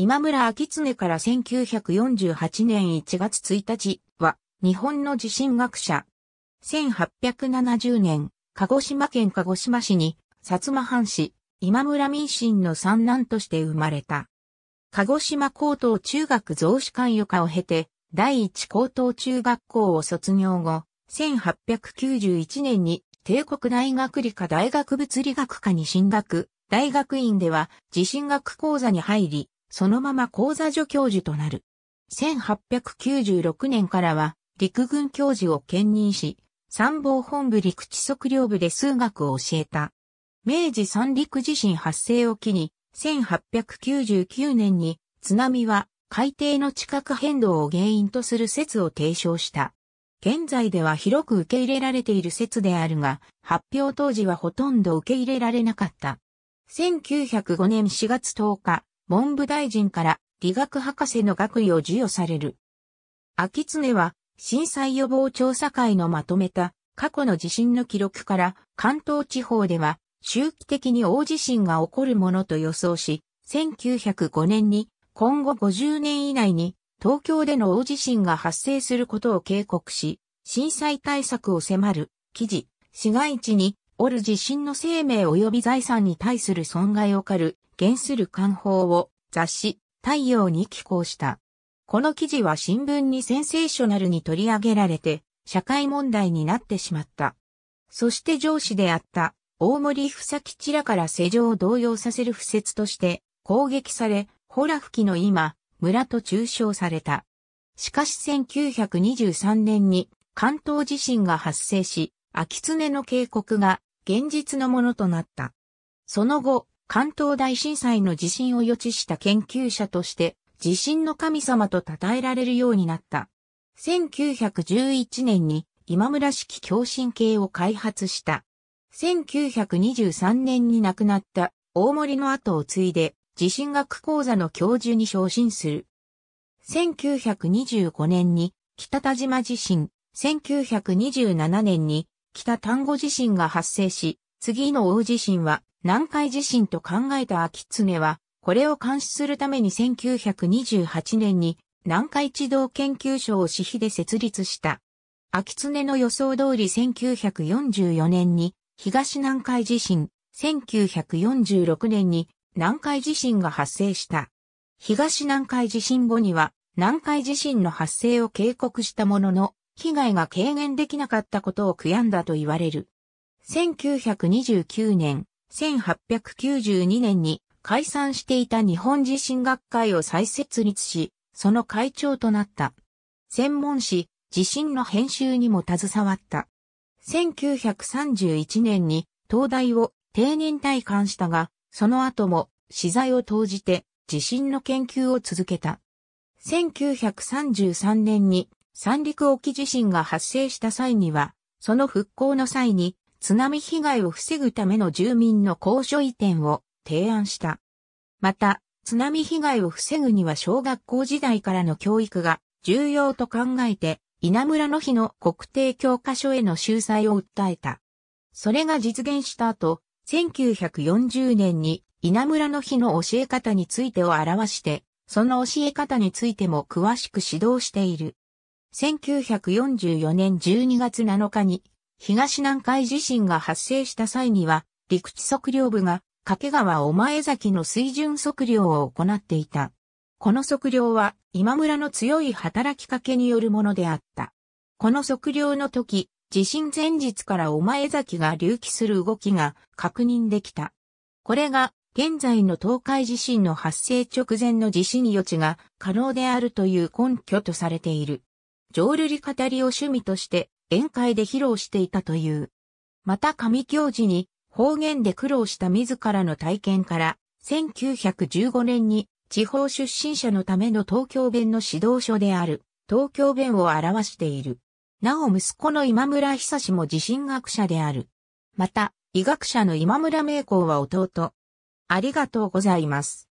今村明恒から1948年1月1日は、日本の地震学者。1870年、鹿児島県鹿児島市に、薩摩藩士、今村民進の三男として生まれた。鹿児島高等中学増資官予科を経て、第一高等中学校を卒業後、1891年に帝国大学理科大学物理学科に進学、大学院では地震学講座に入り、そのまま講座助教授となる。1896年からは陸軍教授を兼任し、参謀本部陸地測量部で数学を教えた。明治三陸地震発生を機に、1899年に津波は海底の地殻変動を原因とする説を提唱した。現在では広く受け入れられている説であるが、発表当時はほとんど受け入れられなかった。1905年4月10日、文部大臣から理学博士の学位を授与される。秋常は震災予防調査会のまとめた過去の地震の記録から関東地方では周期的に大地震が起こるものと予想し、1905年に今後50年以内に東京での大地震が発生することを警告し、震災対策を迫る記事、市街地におる自身の生命及び財産に対する損害を狩る、原する官報を雑誌、太陽に寄稿した。この記事は新聞にセンセーショナルに取り上げられて、社会問題になってしまった。そして上司であった、大森房吉らから世情を動揺させる不説として攻撃され、ホラ吹きの今、村と中傷された。しかし1923年に関東地震が発生し、秋常の警告が現実のものとなった。その後、関東大震災の地震を予知した研究者として、地震の神様と称えられるようになった。1911年に今村式共振計を開発した。1923年に亡くなった大森の後を継いで地震学講座の教授に昇進する。1925年に北田島地震、1927年に北丹後地震が発生し、次の大地震は南海地震と考えた秋常は、これを監視するために1928年に南海地動研究所を私費で設立した。秋常の予想通り1944年に東南海地震、1946年に南海地震が発生した。東南海地震後には南海地震の発生を警告したものの、被害が軽減できなかったことを悔やんだと言われる。1929年、1892年に解散していた日本地震学会を再設立し、その会長となった。専門誌、地震の編集にも携わった。1931年に東大を定年退官したが、その後も資材を投じて地震の研究を続けた。1933年に三陸沖地震が発生した際には、その復興の際に津波被害を防ぐための住民の高所移転を提案した。また、津波被害を防ぐには小学校時代からの教育が重要と考えて、稲村の日の国定教科書への集載を訴えた。それが実現した後、1940年に稲村の日の教え方についてを表して、その教え方についても詳しく指導している。1944年12月7日に東南海地震が発生した際には陸地測量部が掛川お前崎の水準測量を行っていた。この測量は今村の強い働きかけによるものであった。この測量の時、地震前日からお前崎が隆起する動きが確認できた。これが現在の東海地震の発生直前の地震予知が可能であるという根拠とされている。浄瑠璃語りを趣味として宴会で披露していたという。また上京寺に方言で苦労した自らの体験から、1915年に地方出身者のための東京弁の指導書である東京弁を表している。なお息子の今村久志も自身学者である。また、医学者の今村明光は弟。ありがとうございます。